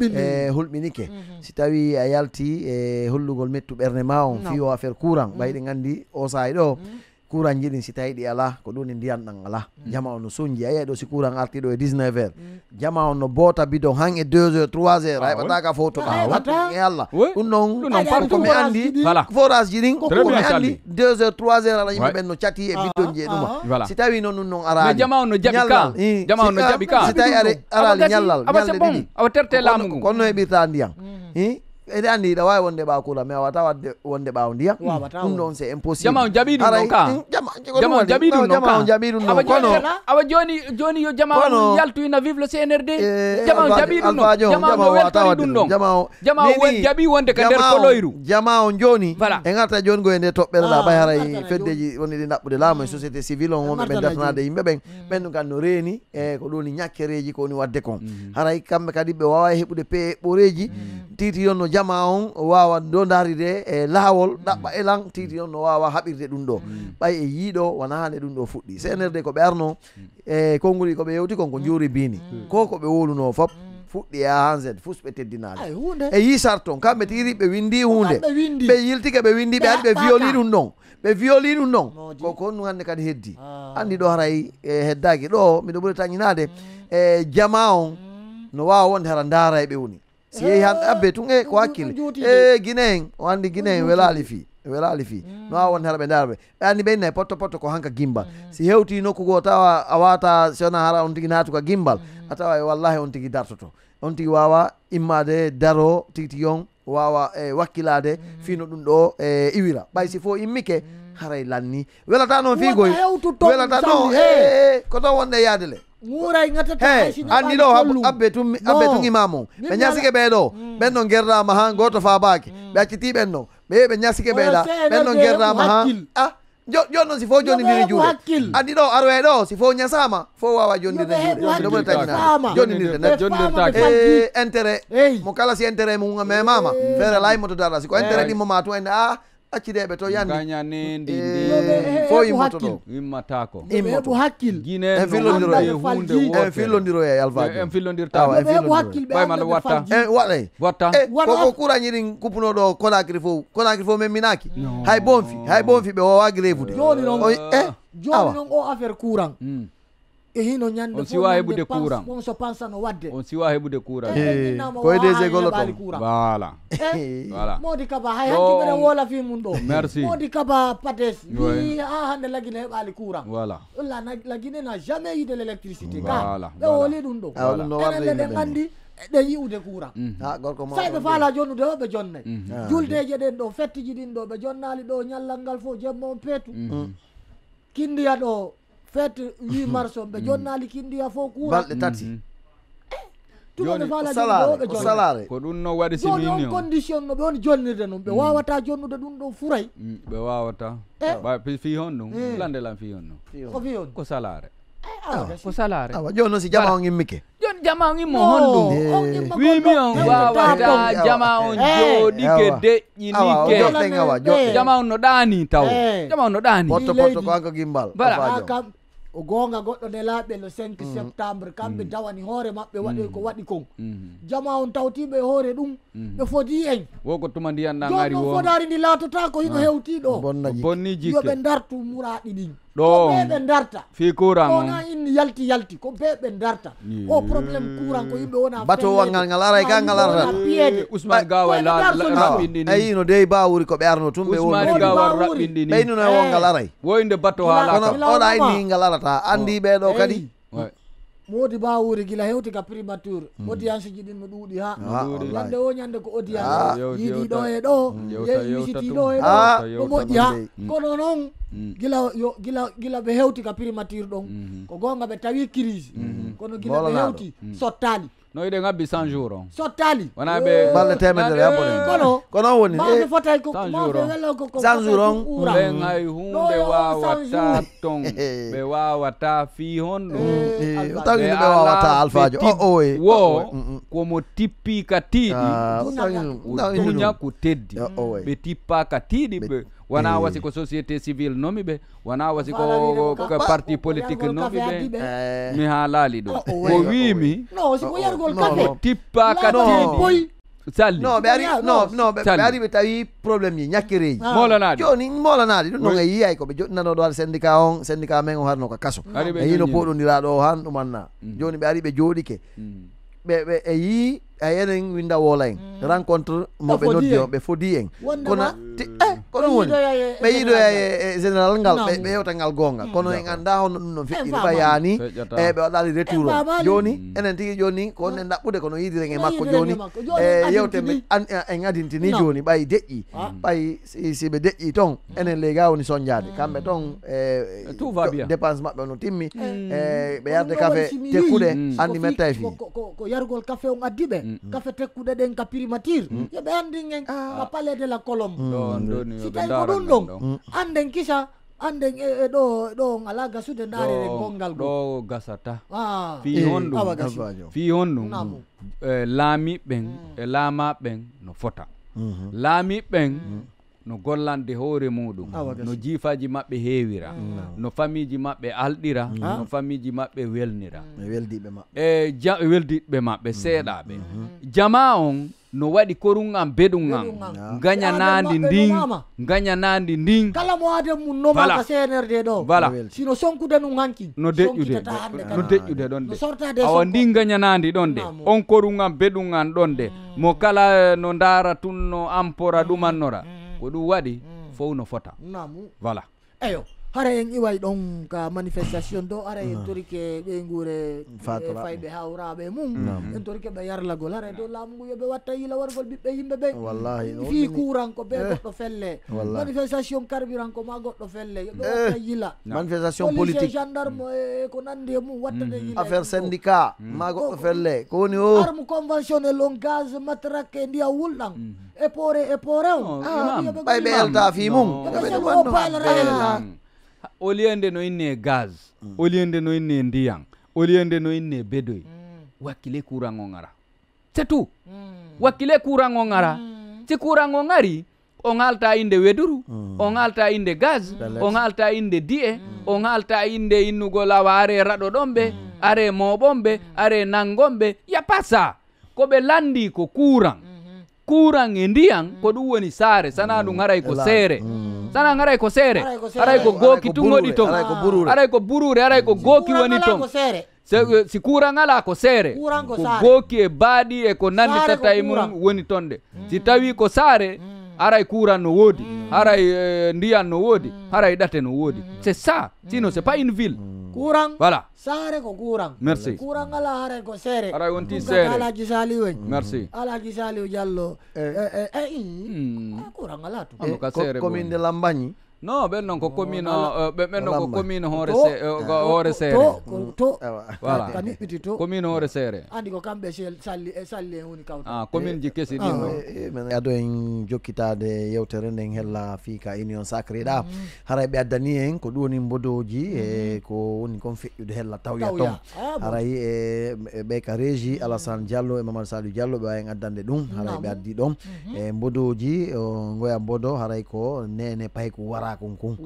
e eh, mm-hmm. hulɓinike si tawi a eh, yalti e eh, hollugol mettu ɓernde ma on fiyo affaire courant ɓayɗe mm. gandi o saahi ɗo mm. kurang jidin sitai di Allah kudunin dian nang Allah mm. jama onu sunji aya do si kurang arti do 19 mm. jama onu bota bidon hange 2 heures 3 heures ay ah, ka foto ah wata e Allah unnon unnon par ko mi andi voilà forage jidin ko mi andi 2 heures 3 heures ala yimbe benno chati e bidon je dum ah, ah. si tawi non non ara me jama onu jabi jama onu jabi ka sitai ara ara nyallal nyallal didi awa terte lamu kono e yang ede anndi wawi wonde ɓa kuula mais a wata wadde wonde ɓawo ndiya ɗum ɗon c'est impossible jama on jaɓi ɗum jama on jaɓi ɗum on jaɓi ɗum ɗon kono awa joni joni yo jama on yaltoyna vive le cnrd eh, jama on jaɓi ɗum ɗon jama on ɗum ɗon jama o jama o jaɓi wonde ko nder koloyru jama on joni voilà ah, e garta joni goye nde toɓɓere laaɓay haray feddeji woni ɗi naɓɓude laamu e société civile on wonɓe ɓen datanade yimɓe ɓen mm. ɓen ɗum kan no reeni e ko ɗoni ñakkereji ko woni wadde kon mm-hmm. haray kamɓe kadi ɓe wawa heɓude pe ɓoreji mm. titi yon jama e, mm. e on wawa dodaride e laawol ɗaɓɓa elan titi noon no wawa haɓirde ɗum ɗo mm. ɓay e yiiɗo wona hande ɗum ɗo fuɗɗi senerde mm. koɓe arno e ko koɓe yewti kon ko juuri bini ko koɓe woluno fof fuɗɗi e hanzed fusɓe teddinaade e yisar sarton kamɓe tiri ɓe windi hunde ɓe yiltike ɓe windi ɓe andi ɓe violi ɗum ɗon ɓe violi ɗum ɗon koko honɗum hannde kadi heddi ah. anndi ɗo haray e, heddaki ɗo miɗo ɓuri tañinade e jama on no wawa wonde hara daara e ɓe woni si yehi han eh, abbe tun e ko hakkille e eh, guine en o andi guine en welali fi welali mm. no a won herɓe ndarɓe ɓe anndi ɓe poto potto potto ko hanka gimbal mm-hmm. si hewti nokku go tawa a wata sona hara on tigi natuka gimbal a tawa e wallahi on tigi dartoto on tigi wawa immade daro tigi tigi on wawa e eh, wakkilade mm-hmm. fino ɗum ɗo e iwira ɓay si fo immike mm-hmm. haray lanni welata noon figo welata noon ko ton wonde yadele ngura ingata ta hey, ni ndo abbe tum abetu no. tungi be ɓe ñasike ɓeɗo ɓen no gerdama mm. ha goto fa baki ɓe acciti ɓen no ɓe ɓe ñasike beda ɓen no gerdama ha ah jon noon eh, si joni jonnidiri juuɗe andi do arwe do si fof ñasama fof wawa jondirde juuɗeɗoɓoɗe taginaa jondidirde intérêt mo kala si intérêt mum memama eh. feere lay moto dara siko intérêt ɗimmoma eh. tu en ah accireɓe to yanni gañanendi fo yimmotoɗo wimmatako heɓu hakkil guineen fillodiro e fillodiro e alfaji en fillodiraɓaymaɗa watta waɗay watta koko kurañirin kuppunoɗo conacry fof conacry fof min minaki hay bonfi hay bonfi ɓe wowagi rewude joni noon e o affaire courant mm ehino hino ñande on siwa heɓude courant on so pansa no wadde on siwa heɓude courant eh, eh, eh, koye des école ton voilà voilà modi kaba hay hanki woola fi mum ɗo merci modi kaba pades i ha hande lagine heɓali courant voilà walla lagine na jamais yide l' électricité ga ɓe woli ɗum ɗo enenne ɗen andi ɗe yi'ude courant sayɓe ɓe faala jonnude o ɓe jonnayi juldeje ɗen ɗo fettiji ɗin ɗo ɓe jonnali ɗo ñallal ngal fo jemma on peetu mhm. mm. kindiya ɗo fête 8 mhm. mars on ɓe mhm. jonnaali kindiya fof kuura balɗe tati mhm. eh, joni o salare ko ɗum no waɗi sini on condition no ɓe woni jonnirde noon ɓe wawata jonnude ɗum ɗo furay mm, ɓe wawata eh. fi hon ɗum eh. landelan fi hon ɗum ko fi hon ko salare ko salare joni noon si jama on immike joni jama on immo hon ɗum wimi on wawata jama on jooɗike deƴƴinike jama on no ɗani taw jama on no ɗani potto potto ko anko gimbal voilà o gonga goɗɗo nelaɓe le 5 mm. septembre kamɓe mm. dawani hoore maɓɓe waɗoy mm. ko waɗi kon jama on tawtiɓe e hoore ɗum ɓe fodi en wo ko tuma ndiyan na gari wo fodari ndi laatota ko hiko ah. hewtiɗo bonni jikke yo dartu muraɗi ɗin ɗo ɓe darta fi kurana in yalti yalti ko oh. be ɓe darta o probléme courant ko yimɓe wona bato wangal ngal aray ka ngal arata ousmane gawa raɓɓinɗini ayi no dey bawuri ko ɓe arno tum ɓe ousmane gawa raɓɓinɗini ɓeynuna wongal aray woynde bato haala oɗa andi ngal arata andi ɓeɗo kadi modi ba gila hewti ka primature hmm. audience ji ɗin no ɗuuɗi ha ah, lande o ñande ko audience yiiɗi ɗo e ɗo misiti ɗo e ɗo ɗo moƴƴi ha kono noon hmm. gila yo gila gila ɓe hewti ka primature ɗon hmm. ko gonga ɓe tawi crise kono gila ɓe hewti sottali no iɗen abbi 100 jours on sottali wona ɓe balɗe temedere yaɓone kono woni mawɓe fotay ko on ɓen hay hunde wawata ton ɓe wawata fi hon ɗum tawino ɓe wawata alfajo o wo komo tippi ka tiiɗi duña ko teddi ɓe tippa ka tiiɗi wona wasi eh. ko société civile nomi ɓe wona wasi ko parti politique nomi ɓe mi eh. ha laali ɗo oh, oh, ko wimi tippaka tiɗi salli no ɓe oh, ari no no ɓe ah. ari ɓe tawi probléme ji ñakkireji molanaɗi joni molanaɗi ɗum noon e yiyay koɓe joɗinano ɗo ar syndicat on syndicat men o harno ko kaso e yino poɗodiraɗo han ɗum na joni ɓe ari ɓe jooɗike ɓe ɓe e yii a enen winda woola en mm. rencontre moɓe noddi o ɓe fodi en kono eh kono woni ɓe yiiɗo e général ngal ɓe yewta ngal gonga mm. kono en anda hono ɗum eh, e mm. no feƴƴirta yani e ɓe waɗali retour o joni enen tigui joni ko onne ɗaɓɓude kono yiidiren e makko joni e yewte en adintini joni ɓayi deƴƴi ɓayi siɓe deƴƴi toon enen ley ga woni soñdiade kamɓe toon e dépense mabɓe no timmi e ɓe yarde café tekkuɗe andi metta e fi ko yargol café on addi ɓe café mm. tekkuɗe ɗen ka primature yoɓe andingen ah. ka palais de la colombe sitay ko ɗum ɗon mm. anden kisa anden e eh, ɗo eh, ɗo ala gasude ndaare e gongal ɗo gasata ah. fi hon ɗum eh, fi hon ɗum laamiɓɓen e ben hmm. no fota mm-hmm. laamiɓɓen Ah, no gollande hoore muɗum no jiifaji maɓɓe heewira mm. mm. no famiji maɓɓe alɗira mm. no ah. famiji maɓɓe welnira e weldiɓe maɓɓe e, seeɗaɓe jama on no waɗi korungan beɗungan gañanandi ndin gañanandi ndin kala mo aden mum nomaka cnrd ɗo voilà sino sonkude num hanki no deƴƴude no deƴƴude ɗon de awa ndin gañanandi ɗon de on korungan beɗungan ɗon de mo kala no ndara tun no ampora ɗumannora ko ɗum waɗi mm. fof no fota namu voilà eyo hara en iway ɗon ka manifestation ɗo ara en torike ɓe guure fayɓe eh, hawraɓe mum en torike ɓe yarlagol hara dow laamu ngu yoɓe watta yila wargol ɓiɓɓe yimɓe ɓe fi kuranko be eh. goɗɗo felle manifestation carburanko ma goɗɗo felle yoɓe eh. watta yila manifestation politique gendarme e ko nandi e mum wattade yila mm-hmm. affaire syndicat mm. ma goɗɗo felle ko woni o oh. arme conventionnel on gaz matraque mm-hmm. e ndiya wulɗan e poore e poore on oh. ɓayɓe ah, elta fi mum yoɓe sego o oliende no inne gaz mm. oliende no inne ndiyang oliende no inne bedoi mm. wakile kura ng'ong'ara setu mm. wakile kura ng'ong'ara mm. ti kura ng'ong'ari ong'alta inde weduru mm. ong'alta inde gaz mm. ong'alta inde die mm. ong'alta inde inugolawa are rado dombe mm. are mobombe mm. are nangombe yapasa kobe landi ko kurang mm -hmm. kurang e ndiyang mm. kod woni sare sana mm. nung'arai ko sere mm. sana aray ko seere aray ko gooki tuŋoɗi ton aray ko burure aray ko gooki woni ton si kura ngala ko seere ko gooki e baaɗi e ko nanndi tata e mum woni ton si tawi ko saare mm. aray kuran no woodi mm. aray eh, ndiyan no woodi mm. aray ɗate no woodi c'est ça sino c'est pas une ville kurang mm. voilà sare ko kurang merci kurang ala hare ko sere ala mm. merci ala jallo eh kurang eh, eh, eh, mm. ala tu de non ɓen noon ko commune o ɓen noon ko commune hoore hoore seere to voilà ka niɓɓiti to commune hoore seere andi ko kamɓe salli e salli en woni kawta ah commune ji kesi ɗin ɗo ado en jokkitade yewtere nden hella fi ka union sacré ɗa mm. haray ɓe addani en ko ɗum woni bodoji mm. e ko woni kon feƴƴude hella tawya ton haray e ɓe ka régi alassane diallo e mamadou saliou diallo ɓe wawi en addande ɗum mm, haray ɓe addi ɗon mm-hmm. e eh, mbodoji goya mbodo haray ko nene pay wara wara kunkun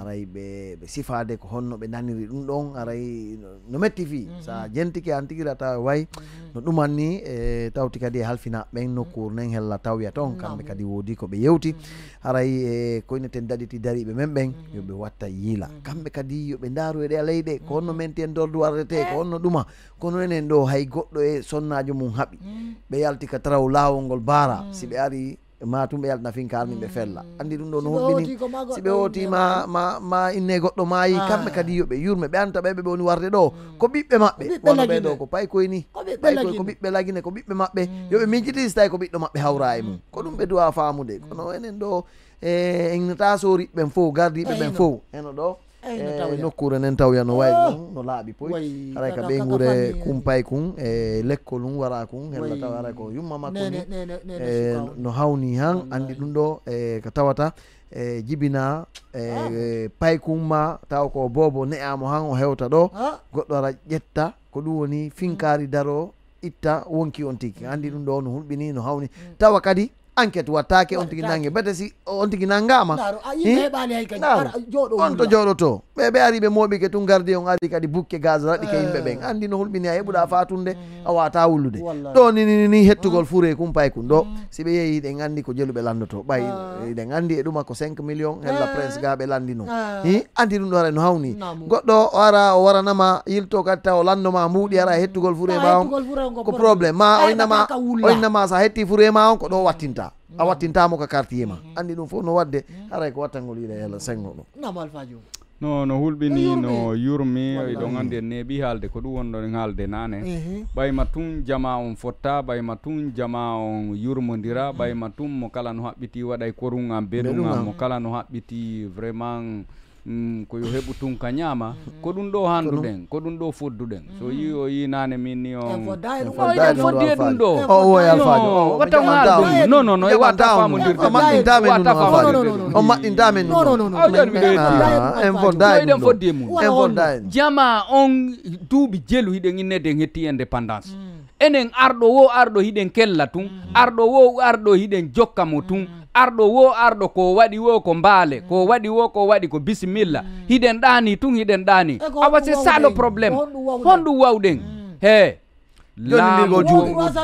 aray ɓe sifade ko honno ɓe naniri ɗum ɗon aray no metti fi mhm. sa jentiki an tigui taw way mhm. no ni e tawti kadi mhm. e halfina ɓen nokkur nen hella tawya toon kamɓe kadi woodi koɓe yewti aray e koyneten daɗiti dariɓe men ɓen yoɓe watta yiila kamɓe kadi yoɓe daaru e ɗe leyɗe ko honno menti en dordu warrete eh. ko honno ɗuma kono enen ɗo hay goɗɗo e sonnajo mum haaɓi ɓe yalti ka taraw lawol ngol baara si ɓe ari tum ɓe yaltana fin kalmin ɓe fella mm. andi ɗum ɗo no hoɓɓini siɓe hooti ma ma ma inne goɗɗo maayi kamɓe ah. kadi yoɓe yurme ɓe anta ɓeɓe ɓe woni warde ɗo mm. ko ɓiɓɓe maɓɓe wono ɗo ko pay koyni ni ko ɓiɓɓe lagine ko ɓiɓɓe maɓɓe yoɓe mijiti so tawi ko ɓiɗɗo maɓɓe hawra e mum ko ɗum ɓe duwa famude kono enen ɗo e en nata soriɓe ɓen gardiɓe ɓen eh, fo eno ɗo nokkure nen taw yano wayi ɗum no laaɓi poy aray ka ɓeygure kumpay kun e lekkol um wara kun hella tawa aray ko yumma makko e no hawni han andi ɗum ɗo e ko tawata e jibina e paykun ma taw ko bobo ne'amo han o hewta ɗo ah. goɗɗo ara ƴetta ko ɗum woni mm. finkari daro itta wonki on tigi andi ɗum mm. ɗo no hulɓini no hawni mm. tawa kadi enquête wattake on tigui nangue mbete si on tigui nanggama on to jooɗoto ɓe ɓe ari ɓe mooɓike tun gardi on ari kadi bukke gaz raɗi ke yimɓe eh. ɓen andi no hulɓini a heɓuɗa fatunde mm. a wata wullude ɗo ninini hettugol mm. fuure kum e kum mm. ɗo si ɓe yeehi ɗen andi ko jeluɓe landoto ɓay ɗen ah. andi e ɗuma ko 5 million hella eh. prince ga ɓe landi no ah. andi ɗum ɗo ara no hawni goɗɗo o ara o waranama yilto kadi taw landoma mbuuɗi ara hettugol fuure ah, ma on ko probléme ma oynama innama sa hetti fuure ma on ko ɗo wattinta Mm-hmm. a wattintama ko ma mm-hmm. andi ɗum fof no wadde mm-hmm. haray ko wattangol yiɗa yalla sengo ɗum no no hulɓini eh, no yurmi ɗon andi en neeɓi haalde ko ɗum wonɗon en haalde nane ɓayma tun jama on fotta ɓayma tun jama on yurmodira ɓayma tun mo kala no haɓɓiti waɗa e korum mo kala no haɓɓiti vraiment mm, ko yo heɓu tunka ñaama mhm. ko ɗum ɗo handuɗen ko ɗum ɗo fodduɗen so yi o yinane min ni on oɗen foddi e ɗum ɗo watan haala ɗum non o maɗɗindamen aw joni mi foddi e mum jama on duuɓi jelu hiɗen inneden hetti indépendance mm. enen arɗo wo arɗo hiɗen kella tun mm. arɗo wo arɗo hiɗen jokka mo tun mm arɗo wo arɗo ko waɗi wo ko mbaale ko mm. waɗi wo ko waɗi ko bisimilla mm. hiɗen ɗani tun hiɗen ɗani awa c'est ça le probléme honɗum wawɗen mm. he laamu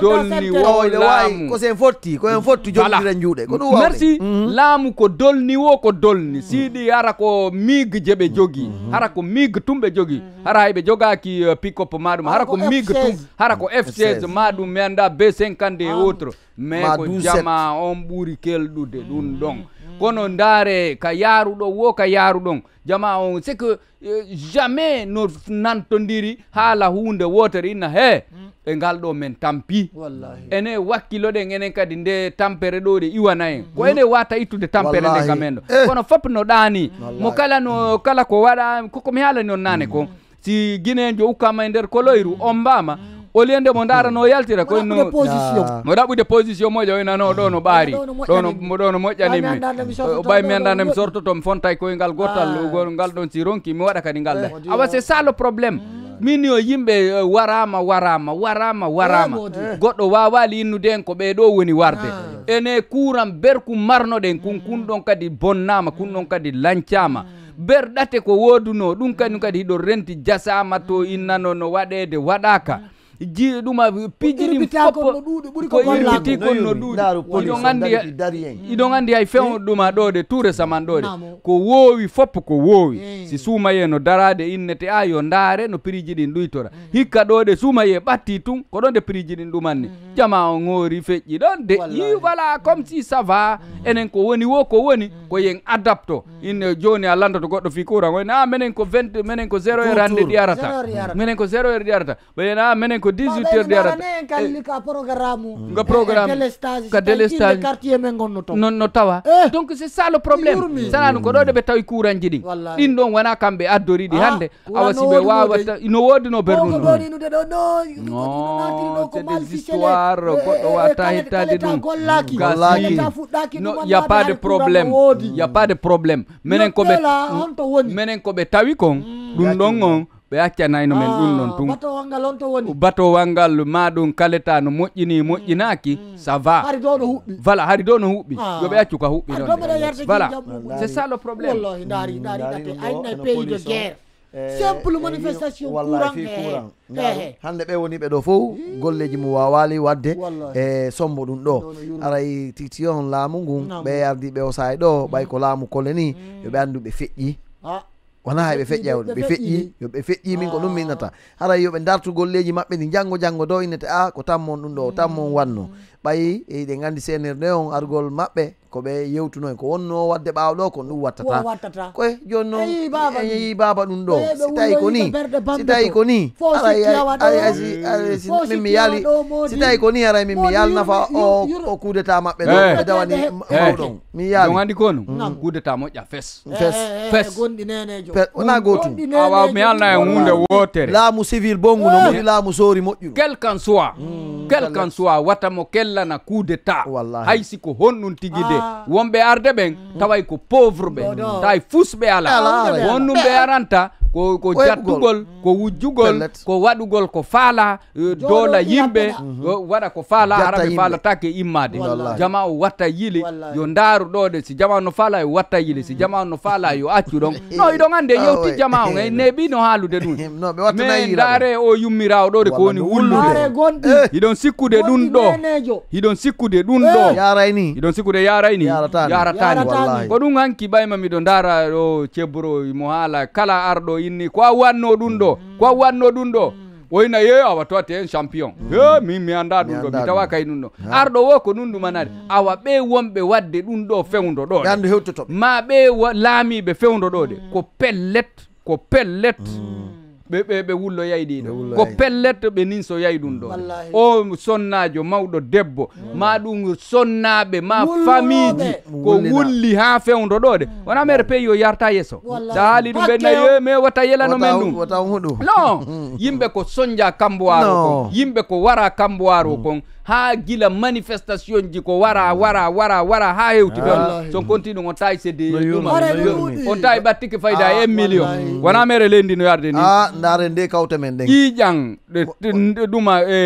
dolni mhm. wo ko fotti fotti juuɗe ɗum merci laamu ko dolni wo mhm. ko dolni siiɗi hara ko mig je ɓe jogii hara ko migue tum ɓe jogii hara hayɓe jogaki pickop maɗum hara ko mig tum mhm. uh, hara ko f16 maɗum mi anda b 50 et autre mais ko jama on ɓuuri kelɗude ɗum ɗon kono ndaare ka yaaruɗo wo ka ɗon jama on c'est que jamais no nantodiri haala hunde wotere inna he e ngal ɗo men tampi ene wakkiloɗen enen kadi nde tampere ɗo ɗe iwana en mm. ko ene wata ittude tampere nde men ɗo eh. kono fop no ɗani mo kala no mm. kala ko waɗa koko mi haalani on nane ko mm. si jo ukkama e nder koloyru on mbama oliende mo ndara hmm. no yaltira ko no mo de position moƴo wayna no ɗo no no mo ɗo no moƴƴanimi o bay mi andande mi sortoto mi fontay koye ngal gottal ngal ɗon si ronki mi waɗa kadi ngal le awa c'est ça le problème hmm. min yo yimɓe eh, warama warama warama warama eh. goɗɗo wawali innude en ko ɓeɗo woni warde ah. ene kuram berku marnoɗen kun hmm. kun ɗon kadi bonnama kun ɗon kadi lancama berɗate ko woduno ɗum kañum kadi hiɗo renti jasama to innano no waɗede waɗaka ji ɗuma pijiɗim foppo ko irkiti konno ɗuuɗi iɗon anndi iɗon anndi hay fewn ɗuma ɗoɗe de toure saman ɗo ko woowi foppo ko eh. woowi si suumaye no darade innete a yo ndaare no prix ɗin ɗuytora eh. hikka ɗoɗe suumaye ɓatti tun ko ɗon de prix ɗin ɗumanni eh. jama o ngoori feƴƴi ɗon de i voilà comme si ça va enen ko woni wo ko woni ko yen adapto inne joni a landoto goɗɗo fi courant oyna menen ko 20 menen ko 0 heure hannde ɗi arata menen ko 0 heure ɗi arata ɓayena menen ko ko 18 heures ɗi arata kalli ka programme nga programme ka délestage quartier men gonno to non no tawa donc c'est ça le problème sanano ko ɗo ɗe ɓe tawi kuranji ɗin ɗin ɗon wona kamɓe addori ɗi hannde awa siɓe wawata no woodi no bernunoɗinude ɗo ɗo c'est des histoires goɗɗo wata hettade ɗum gollakino y a pas de problème y a pas de problème minen koɓe minen koɓe tawi kon ɗum ɗon on ɓe accanayno men ɗum ah, non tun batowalngal on to woni maɗum kaleta mm, mm. ah. no moƴƴini moƴƴinaki ça va hari do no huɓɓi voilà hari do no huɓɓi yoɓe accu ka huɓɓi non voilà c'est ça le problème wallahi pays de guerre simple manifestation courant fi courant hande ɓe woni ɓe ɗo fof golleji mum wawali wadde e sombo ɗum ɗo aray titi on laamu ngun ɓe yardi ɓe o saye ɗo ɓay mm. ko laamu kole ni yoɓe andu ɓe feƴƴi wona hay ɓe feƴƴa on ɓe feƴƴi yoɓe feƴƴimin ko ɗum minnata hara yoɓe dartu golleji maɓɓe ɗi janggo janggo dow innete a ko tammon ɗum ɗo tammon wanno ɓayi mm. eɗen gandi cnrd on argol maɓɓe ko ɓe yewtuno ko wonno wadde ɓaawa ɗo kon ɗum wattata koye jonno noon yeyi baba ɗum ɗo si tawi ko ni si tawi ko ni min mi yaali si tawi ko ni aray min mi yaal nafa o o d' état maɓɓe ɗo ɓe dawani mawɗon min yaali andi ko no coup état moƴƴa fes mm. fes eh, eh, eh, fes wona gotum awa mi yaalna e hunde wotere laamu civil bongu no moti laamu soori moƴƴuɗo quel can soit quel mm. can soit wattamo kellana coup d' état hay siko honɗum tigi de wonɓe arde ɓen taway ko pauvre ɓe taway fusɓe ala wonnum ɓe aranta ko ko jattugol ko wujjugol ko waɗugol ko faala eh, doola yimɓe waɗa ko faala arabe faalatake immade jama o watta yili yo ndaaru ɗoɗe de si jama no faala yo watta yili si mm. jama no faala yo accu ɗon no iɗon ande ah, yewti jama o e neɓino haalude ɗum mais ndaare o yummirawo ɗo de ko woni hullude hiɗon eh. sikkude ɗum ɗo hiɗon eh. sikkude ɗum ɗo yarayni hiɗon sikkude yarayni yaratani ko ɗum hanki ɓayma miɗo ndaara ɗo cebro mo haala kala arɗo inni ko a wanno ɗum ɗo ko a wanno ɗum ɗo woyna ye mm. awa toate hen champion e min mi anda ɗum ɗo mi tawa kay ɗum ɗo arɗo wo ko ɗum ɗumanade awa ɓe wonɓe wadde ɗum ɗo fewdo ɗo andu hewtoto ma ɓe laamiɓe fewdo ɗo de mm. ko pellet ko pellet mm ɓe ɓe wullo yayɗi ɗo ko pellet ɓe nin so yayi ɗum ɗon o sonnajo mawɗo debbo mm. ma ɗum sonnaɓe ma famille ko wulli ha fewdo ɗoɗe de mm. wona mere pey yo yarta yesso sa haali ɗum ɓenna mais wata yelano men ɗum non mm. yimɓe ko soñja kambo kon yimɓe ko wara waro kon ha gila manifestation ji ko wara wara wara wara ha hewti ɗon son conti ɗum on tawi c'est des on tawi ɓattiki fayda e ah, million wona mere leydi no yarde ni ah, daaren nde kawte men ɗen ƴiiƴang ɗe ɗuma e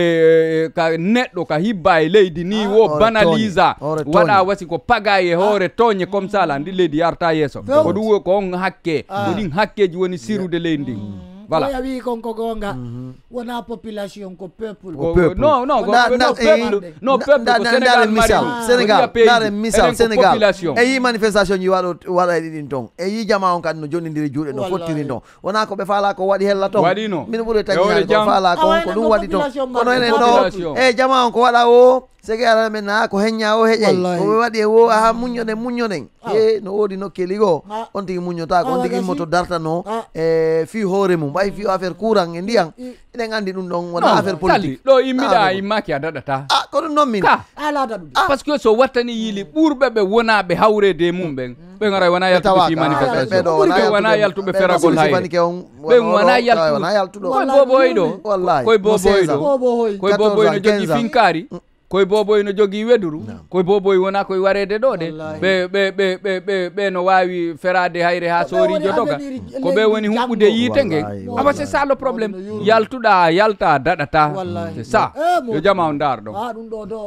ka neɗɗo ka hibba e leydi ni ah, wo banalisa waɗa wasi ko paga e hoore ah. toñe comme ça la ndi leydi yarta yeeso ko ɗum ko on hakke ah. ko ɗin hakkeji woni sirude leydi ndin mm voilà. oui, wi kon ko gonga mhm. wona population ko peuple ko peuple non non go no peuple no peuple ko Sénégal misal Sénégal dare misal Sénégal e yi manifestation yi wado wala din ton e yi jama on kan no jonnindiri juuɗe no fottiri ton wona ko ɓe faala ko waɗi hella ton min ɓuri tagial ko faala ko ko ɗum waɗi ton kono enen ɗo e jama on ko waɗa o sege ala men na ko heñña o heƴay omi waɗi e wo aha muñoɗen muñoɗen ah. e eh, no woodi nokkeli goo ah. on tigui muñotako on tigui ah, immoto dartano e eh, fi hoore mum ɓay fi mm. affaire courant e ndiyam eɗen andi ɗum ɗon wona affaire politique ɗo immiɗa immaki a daɗata a ko ɗum noon min alaada ɗum par ce que so wattani yiili mm. ɓurɓe ɓe wonaɓe hawrede e mum ɓen mm. ɓen ara wona yaltuɓe manifestation ɓe wona yaltuɓe feragol hay ɓen wona yaltuɓe koye boboyɗo koye boboyɗo koye boboyɗo jogui finkari koye boboy no jogii weduru koye boboy wona koye warede ɗo ɗe ɓe ɓe ɓe ɓe ɓe ɓe no wawi ferade hayre ha soorijo doga ko ɓe woni huɓɓude yiite nge awa c'est ça le probléme yaltuɗa yalta daɗata c'est ça eh, yo jama on ndaar ah, ɗon